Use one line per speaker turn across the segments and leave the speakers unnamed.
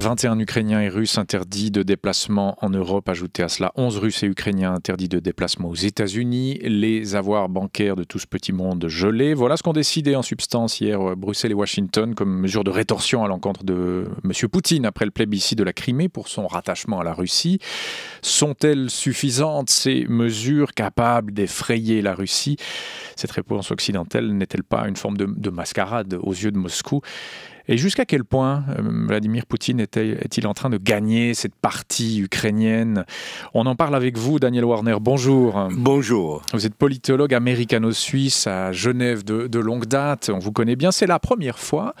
21 Ukrainiens et Russes interdits de déplacement en Europe, ajouté à cela 11 Russes et Ukrainiens interdits de déplacement aux États-Unis, les avoirs bancaires de tout ce petit monde gelés. Voilà ce qu'ont décidé en substance hier euh, Bruxelles et Washington comme mesure de rétorsion à l'encontre de M. Poutine après le plébiscite de la Crimée pour son rattachement à la Russie. Sont-elles suffisantes ces mesures capables d'effrayer la Russie Cette réponse occidentale n'est-elle pas une forme de mascarade aux yeux de Moscou et jusqu'à quel point euh, Vladimir Poutine est-il en train de gagner cette partie ukrainienne On en parle avec vous, Daniel Warner. Bonjour. Bonjour. Vous êtes politologue américano-suisse à Genève de, longue date. On vous connaît bien. C'est la première fois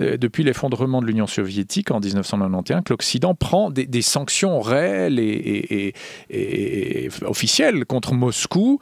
euh, depuis l'effondrement de l'Union soviétique en 1991 que l'Occident prend des, sanctions réelles et, et officielles contre Moscou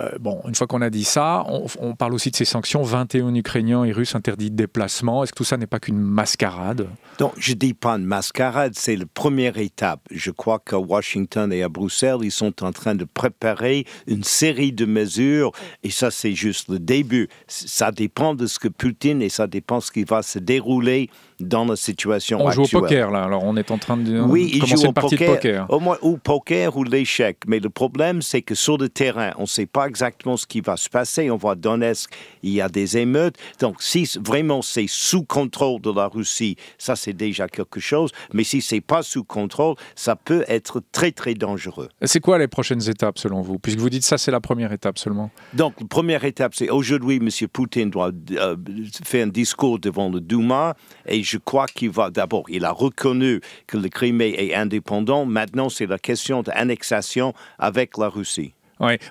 euh, bon, une fois qu'on a dit ça, on, parle aussi de ces sanctions. 21 Ukrainiens et Russes interdits de déplacement. Est-ce que tout ça n'est pas qu'une mascarade
Non, je dis pas une mascarade, c'est la première étape. Je crois qu'à Washington et à Bruxelles, ils sont en train de préparer une série de mesures et ça, c'est juste le début. Ça dépend de ce que Poutine et ça dépend de ce qui va se dérouler dans la situation on actuelle. On joue au poker,
là. Alors, on est en train de oui, il commencer une partie de poker.
Au moins, ou poker ou l'échec. Mais le problème, c'est que sur le terrain, on ne sait pas exactement ce qui va se passer. On voit Donetsk, il y a des émeutes. Donc, si vraiment c'est sous contrôle de la Russie, ça c'est déjà quelque chose. Mais si c'est pas sous contrôle, ça peut être très très dangereux.
C'est quoi les prochaines étapes selon vous Puisque vous dites ça, c'est la première étape seulement.
Donc, la première étape, c'est aujourd'hui, M. Poutine doit euh, faire un discours devant le Douma. Et je crois qu'il va, d'abord, il a reconnu que le Crimée est indépendant. Maintenant, c'est la question d'annexation avec la Russie.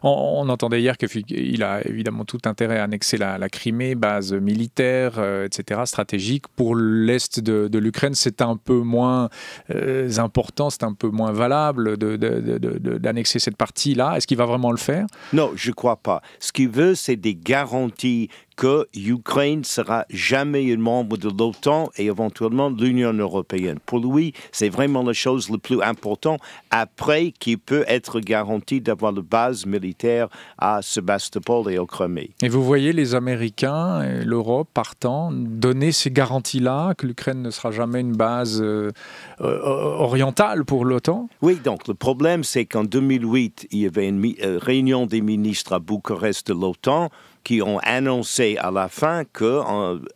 On, entendait hier qu'il a évidemment tout intérêt à annexer la, Crimée, base militaire, euh, etc., stratégique. Pour l'Est de, l'Ukraine, c'est un peu moins euh, important, c'est un peu moins valable d'annexer cette partie-là. Est-ce qu'il va vraiment le faire
Non, je ne crois pas. Ce qu'il veut, c'est des garanties que l'Ukraine sera jamais une membre de l'OTAN et éventuellement de l'Union européenne. Pour lui, c'est vraiment la chose la plus importante après qu'il peut être garanti d'avoir la base militaire à Sébastopol et au Crimée.
Et vous voyez les Américains et l'Europe partant donner ces garanties-là que l'Ukraine ne sera jamais une base
euh, euh, euh, orientale pour l'OTAN Oui, donc le problème c'est qu'en 2008, il y avait une réunion des ministres à Bucarest de l'OTAN qui ont annoncé à la fin que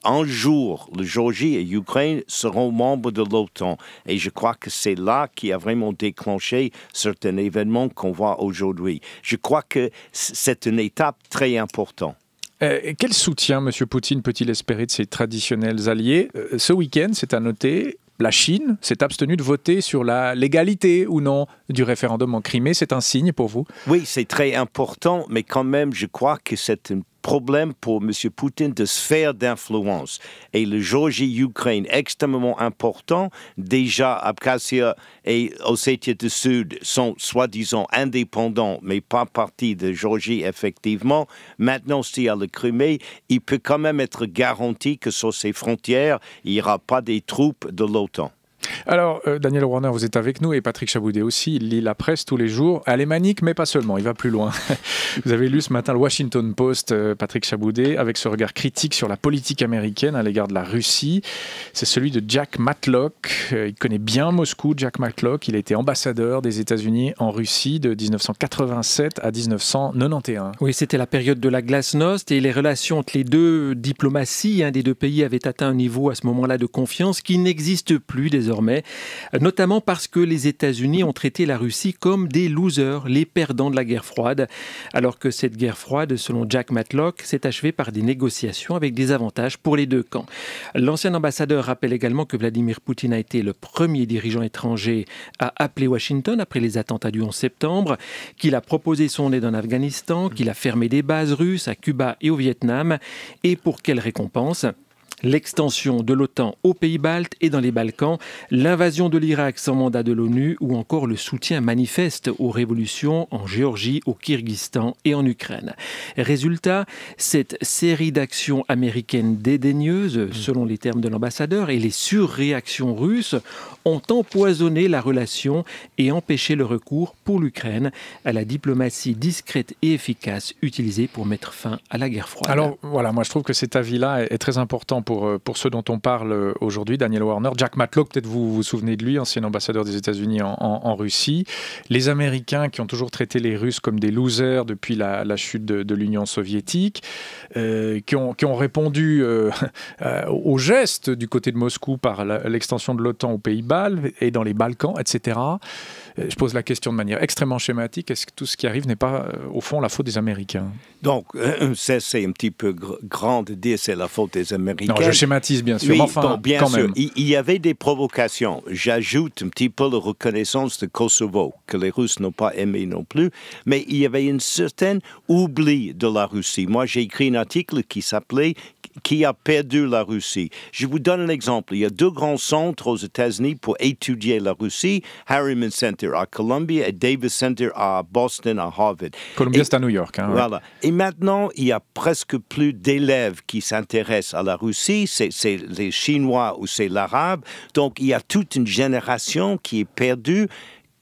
un jour, le Georgie et l'Ukraine seront membres de l'OTAN. Et je crois que c'est là qui a vraiment déclenché certains événements qu'on voit aujourd'hui. Je crois que c'est une étape très importante.
Euh, quel soutien M. Poutine peut-il espérer de ses traditionnels alliés euh, Ce week-end, c'est à noter, la Chine s'est abstenue de voter sur la légalité ou non du référendum en Crimée. C'est un signe pour
vous Oui, c'est très important, mais quand même, je crois que c'est une problème pour M. Poutine de sphère d'influence. Et le georgie ukraine extrêmement important, déjà Abkhazie et Ossétie du Sud sont soi-disant indépendants, mais pas partie de Georgie, effectivement. Maintenant, s'il y a le Crimée, il peut quand même être garanti que sur ses frontières, il n'y aura pas des troupes de l'OTAN.
Alors, euh, Daniel Warner, vous êtes avec nous et Patrick Chaboudet aussi. Il lit la presse tous les jours. Elle mais pas seulement. Il va plus loin. vous avez lu ce matin le Washington Post, euh, Patrick Chaboudet, avec ce regard critique sur la politique américaine à l'égard de la Russie. C'est celui de Jack Matlock. Euh, il connaît bien Moscou, Jack Matlock. Il a été ambassadeur des États-Unis en Russie de 1987 à 1991.
Oui, c'était la période de la glasnost et les relations entre les deux diplomaties un des deux pays avaient atteint un niveau à ce moment-là de confiance qui n'existe plus désormais notamment parce que les États-Unis ont traité la Russie comme des losers, les perdants de la guerre froide, alors que cette guerre froide, selon Jack Matlock, s'est achevée par des négociations avec des avantages pour les deux camps. L'ancien ambassadeur rappelle également que Vladimir Poutine a été le premier dirigeant étranger à appeler Washington après les attentats du 11 septembre, qu'il a proposé son aide en Afghanistan, qu'il a fermé des bases russes à Cuba et au Vietnam, et pour quelle récompense l'extension de l'OTAN aux pays baltes et dans les Balkans, l'invasion de l'Irak sans mandat de l'ONU ou encore le soutien manifeste aux révolutions en Géorgie, au Kyrgyzstan et en Ukraine. Résultat, cette série d'actions américaines dédaigneuses, mmh. selon les termes de l'ambassadeur, et les surréactions russes ont empoisonné la relation et empêché le recours pour l'Ukraine à la diplomatie discrète et efficace utilisée pour mettre fin à la guerre froide. Alors
voilà, moi je trouve que cet avis-là est très important euh, pour, ceux dont on parle euh, aujourd'hui, Daniel Warner, Jack Matlock, peut-être vous vous souvenez de lui, ancien ambassadeur des États-Unis en, Russie, les Américains qui ont toujours traité les Russes comme des losers depuis la, chute de, l'Union soviétique, euh, qui, ont, qui ont répondu aux gestes du côté de Moscou par l'extension de l'OTAN aux pays bas et dans les Balkans, etc. Euh, je pose la question de manière extrêmement schématique, est-ce que tout ce qui arrive n'est pas euh, au fond la faute des Américains
Donc, c'est un petit peu grand de dire c'est la faute des Américains. Non, je schématise bien sûr, enfin, bien quand Même. Il y avait des provocations. J'ajoute un petit peu la reconnaissance de Kosovo, que les Russes n'ont pas aimé non plus, mais il y avait une certaine oubli de la Russie. Moi, j'ai écrit un article qui s'appelait qui a perdu la Russie. Je vous donne un exemple. Il y a deux grands centres aux États-Unis pour étudier la Russie, Harriman Center à Columbia et Davis Center à Boston, à Harvard. Columbia, c'est à New York. Hein, Voilà. Et maintenant, il y a presque plus d'élèves qui s'intéressent à la Russie. C'est les Chinois ou c'est l'Arabe. Donc, il y a toute une génération qui est perdue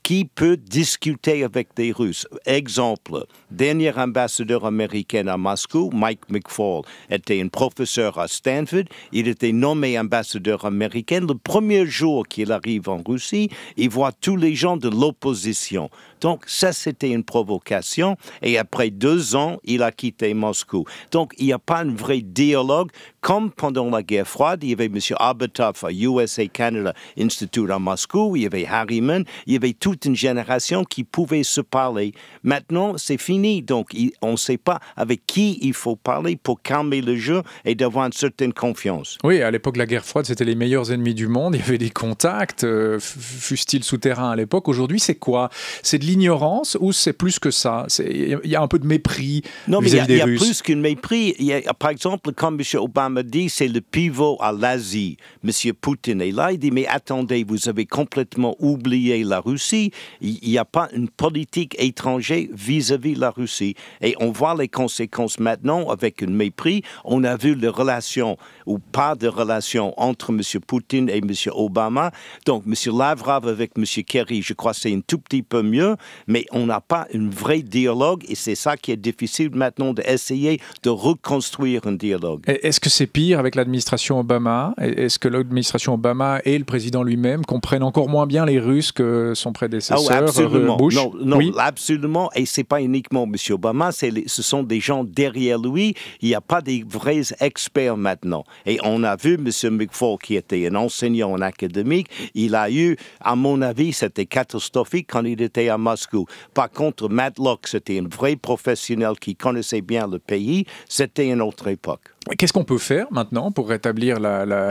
qui peut discuter avec des Russes. Exemple, dernier ambassadeur américain à Moscou, Mike McFall, était un professeur à Stanford. Il était nommé ambassadeur américain. Le premier jour qu'il arrive en Russie, il voit tous les gens de l'opposition. Donc ça, c'était une provocation. Et après deux ans, il a quitté Moscou. Donc il n'y a pas un vrai dialogue. Comme pendant la guerre froide, il y avait M. Arbatov à USA Canada Institute à Moscou, il y avait Harriman, il y avait tout une génération qui pouvait se parler. Maintenant, c'est fini. Donc, on ne sait pas avec qui il faut parler pour calmer le jeu et d'avoir une certaine confiance.
Oui, à l'époque, la guerre froide, c'était les meilleurs ennemis du monde. Il y avait des contacts, euh, fussent-ils souterrains à l'époque. Aujourd'hui, c'est quoi C'est de l'ignorance ou c'est plus que
ça Il
y a un peu de mépris
Non, mais il y, a plus qu'une mépris. par exemple, comme M. Obama dit, c'est le pivot à l'Asie. M. Poutine est là, il dit, mais attendez, vous avez complètement oublié la Russie il n'y a pas une politique étrangère vis-à-vis de la Russie. Et on voit les conséquences maintenant avec un mépris. On a vu les relations ou pas de relations entre M. Poutine et M. Obama. Donc, M. Lavrov avec M. Kerry, je crois que c'est un tout petit peu mieux, mais on n'a pas un vrai dialogue et c'est ça qui est difficile maintenant d'essayer de reconstruire un dialogue.
Est-ce que c'est pire avec l'administration Obama Est-ce que l'administration Obama et le président lui-même comprennent encore moins bien les Russes que son prédécesseur Oh, absolument. Non,
non absolument. Et ce n'est pas uniquement M. Obama, ce sont des gens derrière lui. Il n'y a pas des vrais experts maintenant. Et on a vu M. McFaul, qui était un enseignant en académique, il a eu, à mon avis, c'était catastrophique quand il était à Moscou. Par contre, Matlock, c'était un vrai professionnel qui connaissait bien le pays. C'était une autre époque.
Qu'est-ce qu'on peut faire maintenant pour rétablir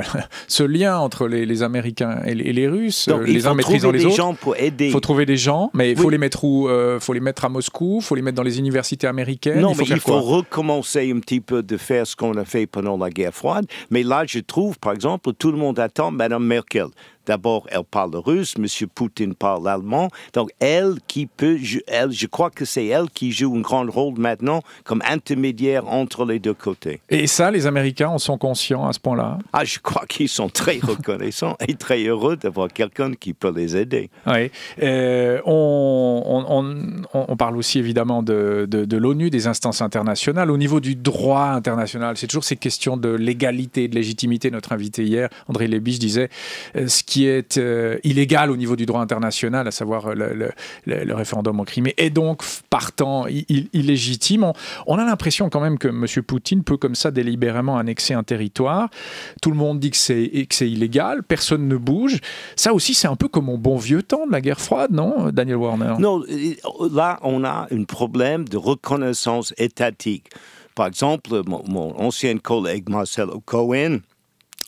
ce lien entre les, Américains et les, Russes, euh, les uns maîtrisant les autres gens pour
aider. Il faut trouver des
gens, mais il faut les mettre où euh, Faut les mettre à Moscou Faut les mettre dans les universités américaines Non, il faut mais il faut
recommencer un petit peu de faire ce qu'on a fait pendant la guerre froide. Mais là, je trouve, par exemple, tout le monde attend Madame Merkel. D'abord, elle parle russe, M. Poutine parle allemand. Donc, elle qui peut, je, elle, je crois que c'est elle qui joue un grand rôle maintenant comme intermédiaire entre les deux côtés.
Et ça, les Américains en sont conscients à ce point-là
Ah, je crois qu'ils sont très reconnaissants et très heureux d'avoir quelqu'un qui peut les aider.
Oui. Euh, on, parle aussi évidemment de, l'ONU, des instances internationales. Au niveau du droit international, c'est toujours ces questions de légalité, de légitimité. Notre invité hier, André Lebiche disait euh, ce qui qui est euh, illégal au niveau du droit international, à savoir euh, le, référendum en Crimée, est donc partant illégitime. On, a l'impression quand même que M. Poutine peut comme ça délibérément annexer un territoire. Tout le monde dit que c'est illégal, personne ne bouge. Ça aussi, c'est un peu comme au bon vieux temps de la guerre froide, non, Daniel Warner
Non, là, on a un problème de reconnaissance étatique. Par exemple, mon, ancien collègue Marcelo Cohen,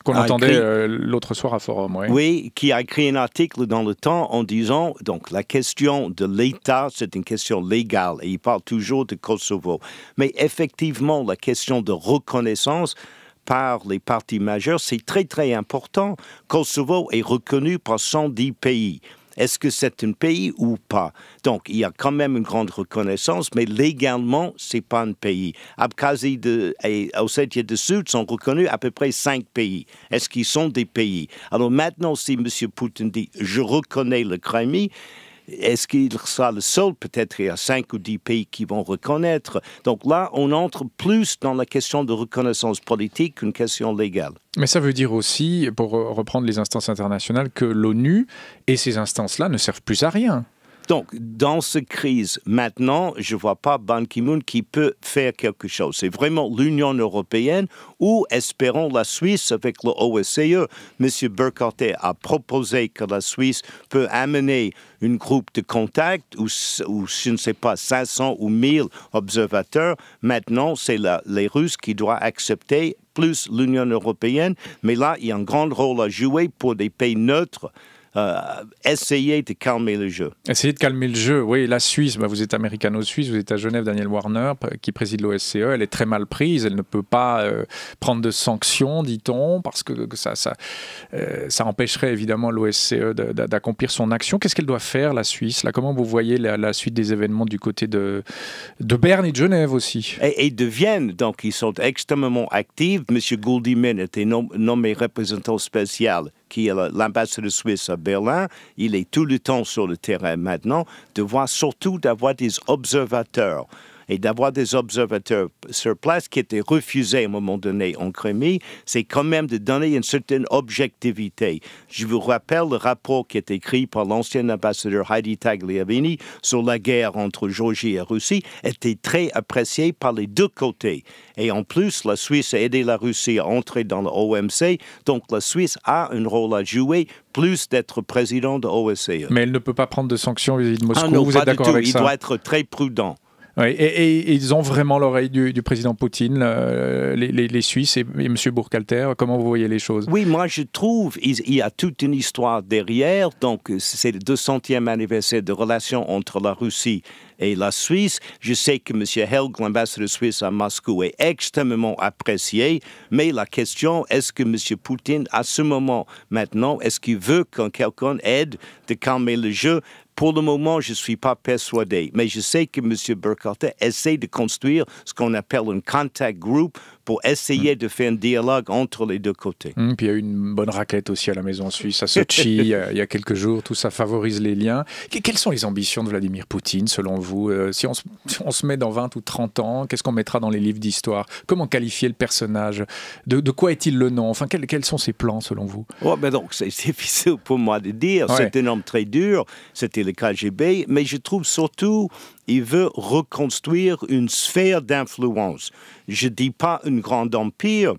qu'on entendait euh, l'autre soir à Forum, oui. Oui, qui a écrit un article dans Le Temps en disant, donc la question de l'État, c'est une question légale, et il parle toujours de Kosovo. Mais effectivement, la question de reconnaissance par les partis majeurs, c'est très très important. Kosovo est reconnu par 110 pays. Est-ce que c'est un pays ou pas Donc, il y a quand même une grande reconnaissance, mais légalement, c'est pas un pays. Abkhazie de, et Ossétie du Sud sont reconnus à peu près cinq pays. Est-ce qu'ils sont des pays Alors maintenant, si M. Poutine dit « je reconnais le Crimée », est-ce qu'il sera le seul Peut-être il y a 5 ou 10 pays qui vont reconnaître. Donc là, on entre plus dans la question de reconnaissance politique qu'une question légale.
Mais ça veut dire aussi, pour reprendre les instances internationales, que l'ONU et ces instances-là ne servent plus à rien.
Donc, dans cette crise, maintenant, je ne vois pas Ban Ki-moon qui peut faire quelque chose. C'est vraiment l'Union européenne ou, espérons, la Suisse avec le OSCE. Monsieur Burkhardt a proposé que la Suisse peut amener une groupe de contact ou, ou, je ne sais pas, 500 ou 1000 observateurs. Maintenant, c'est les Russes qui doivent accepter plus l'Union européenne. Mais là, il y a un grand rôle à jouer pour des pays neutres. Euh, essayer de calmer le jeu.
Essayer de calmer le jeu, oui. La Suisse, bah, vous êtes américano-suisse, vous êtes à Genève, Daniel Warner, qui préside l'OSCE, elle est très mal prise, elle ne peut pas euh, prendre de sanctions, dit-on, parce que, ça, ça, euh, ça, empêcherait évidemment l'OSCE d'accomplir son action. Qu'est-ce qu'elle doit faire, la Suisse là, Comment vous voyez la, suite des événements du côté de,
de Berne et de Genève aussi et, et de Vienne, donc ils sont extrêmement actifs. Monsieur Gouldimin était nommé représentant spécial qui est l'ambassadeur suisse à Berlin, il est tout le temps sur le terrain maintenant, de voir surtout d'avoir des observateurs et d'avoir des observateurs sur place qui étaient refusés à un moment donné en Crimée, c'est quand même de donner une certaine objectivité. Je vous rappelle le rapport qui est écrit par l'ancien ambassadeur Heidi Tagliavini sur la guerre entre Georgie et Russie, était très apprécié par les deux côtés. Et en plus, la Suisse a aidé la Russie à entrer dans l'OMC, donc la Suisse a un rôle à jouer plus d'être président de l'OSCE.
Mais elle ne peut pas prendre de sanctions vis-à-vis de Moscou. Ah vous êtes d'accord avec ça Il doit
être très prudent
et, ils ont vraiment l'oreille du, président Poutine, les, Suisses et,
M. Burkhalter. Comment vous voyez les choses Oui, moi je trouve il, y a toute une histoire derrière. Donc c'est le 200e anniversaire de relations entre la Russie et la Suisse. Je sais que M. Helg, l'ambassadeur suisse à Moscou, est extrêmement apprécié. Mais la question, est-ce que M. Poutine, à ce moment maintenant, est-ce qu'il veut que quelqu'un aide de calmer le jeu pour le moment, je ne suis pas persuadé, mais je sais que M. Burkhardt essaie de construire ce qu'on appelle un contact group pour essayer mm. de faire un dialogue entre les deux côtés.
Mm, puis il y a eu une bonne raquette aussi à la maison suisse, à Sochi, il y a quelques jours. Tout ça favorise les liens. quelles sont les ambitions de Vladimir Poutine, selon vous euh, si, on se, met dans 20 ou 30 ans, qu'est-ce qu'on mettra dans les livres d'histoire Comment qualifier le personnage de, quoi est-il le nom Enfin, quels sont ses plans, selon vous
oh, ben donc, C'est difficile pour moi de dire. C'est un homme très dur. C'était le KGB. Mais je trouve surtout il veut reconstruire une sphère d'influence. Je ne dis pas un grand empire,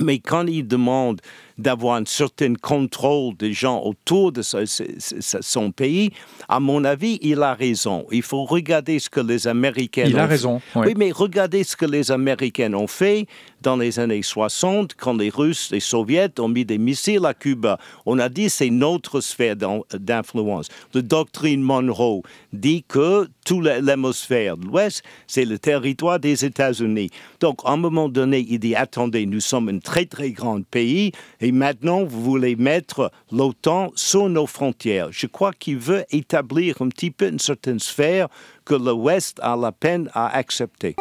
mais quand il demande d'avoir un certain contrôle des gens autour de son pays, à mon avis, il a raison. Il faut regarder ce que les Américains ont fait. Il a raison. Oui, mais regardez ce que les Américains ont fait dans les années 60, quand les Russes, les Soviets ont mis des missiles à Cuba. On a dit c'est notre sphère d'influence. La doctrine Monroe dit que toute l'hémisphère de l'Ouest, c'est le territoire des États-Unis. Donc, à un moment donné, il dit attendez, nous sommes un très très grand pays et maintenant vous voulez mettre l'OTAN sur nos frontières. Je crois qu'il veut établir un petit peu une certaine sphère que l'Ouest a la peine à accepter.